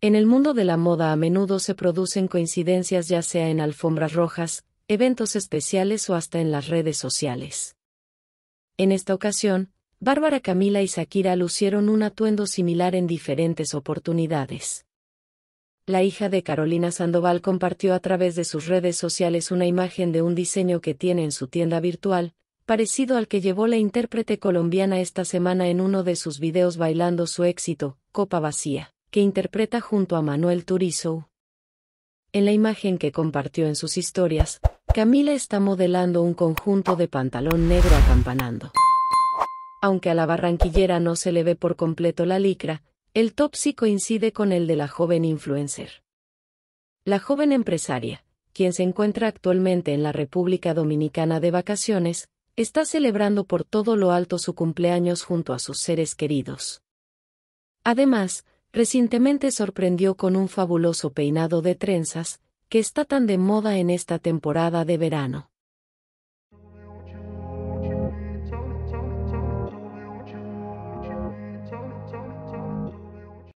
En el mundo de la moda a menudo se producen coincidencias ya sea en alfombras rojas, eventos especiales o hasta en las redes sociales. En esta ocasión, Bárbara Camila y Shakira lucieron un atuendo similar en diferentes oportunidades. La hija de Carolina Sandoval compartió a través de sus redes sociales una imagen de un diseño que tiene en su tienda virtual, parecido al que llevó la intérprete colombiana esta semana en uno de sus videos bailando su éxito, Copa Vacía que interpreta junto a Manuel Turizo. En la imagen que compartió en sus historias, Camila está modelando un conjunto de pantalón negro acampanando. Aunque a la barranquillera no se le ve por completo la licra, el top sí coincide con el de la joven influencer. La joven empresaria, quien se encuentra actualmente en la República Dominicana de vacaciones, está celebrando por todo lo alto su cumpleaños junto a sus seres queridos. Además, Recientemente sorprendió con un fabuloso peinado de trenzas, que está tan de moda en esta temporada de verano.